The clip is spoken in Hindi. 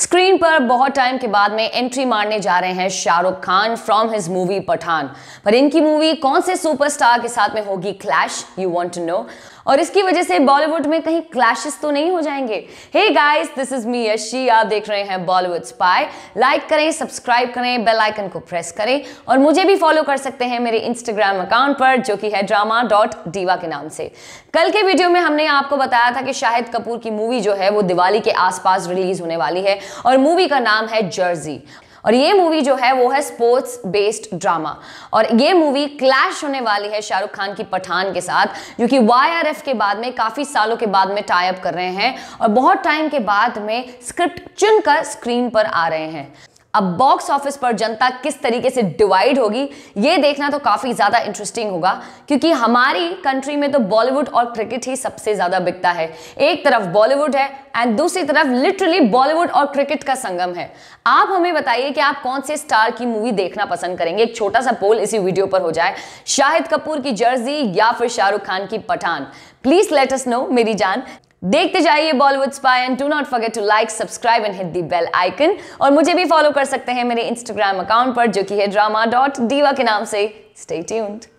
स्क्रीन पर बहुत टाइम के बाद में एंट्री मारने जा रहे हैं Shahrukh Khan from his movie Pathaan पर इनकी मूवी कौन से सुपरस्टार के साथ में होगी clash you want to know और इसकी वजह से बॉलीवुड में कहीं क्लैशेस तो नहीं हो जाएंगे hey guys this is me Yashi आप देख रहे हैं बॉलीवुड स्पाई लाइक करें सब्सक्राइब करें बेल आइकन को प्रेस करें और मुझे भी फॉलो कर सकते हैं मेरे इंस्टाग्राम अकाउंट पर जो कि है ड्रामा डॉट डीवा के नाम से कल के वीडियो में हमने आपको बताया था कि शाहिद कपूर की मूवी जो है वो दिवाली के आसपास रिलीज होने वाली है और मूवी का नाम है जर्जी और ये मूवी जो है वो है स्पोर्ट्स बेस्ड ड्रामा और ये मूवी क्लैश होने वाली है शाहरुख खान की पठान के साथ जो कि वाईआरएफ के बाद में काफ़ी सालों के बाद में टाइप कर रहे हैं और बहुत टाइम के बाद में स्क्रिप्ट चुनकर स्क्रीन पर आ रहे हैं अब बॉक्स ऑफिस पर जनता किस तरीके से डिवाइड होगी ये देखना तो काफ़ी ज़्यादा इंटरेस्टिंग होगा क्योंकि हमारी कंट्री में तो बॉलीवुड और क्रिकेट ही सबसे ज़्यादा बिकता है एक तरफ बॉलीवुड है एंड दूसरी तरफ लिटरली बॉलीवुड और क्रिकेट का संगम है आप हमें बताइए कि आप कौन से स्टार की मूवी देखना पसंद करेंगे एक छोटा सा पोल इसी वीडियो पर हो जाए शाहिद कपूर की जर्जी या फिर शाहरुख खान की Pathaan please let us know मेरी जान देखते जाइए Bollywood Spy and do not forget to like subscribe and hit the bell icon और मुझे भी फॉलो कर सकते हैं मेरे इंस्टाग्राम अकाउंट पर जो कि है ड्रामा डॉट डीवा के नाम से स्टे ट्यून्ड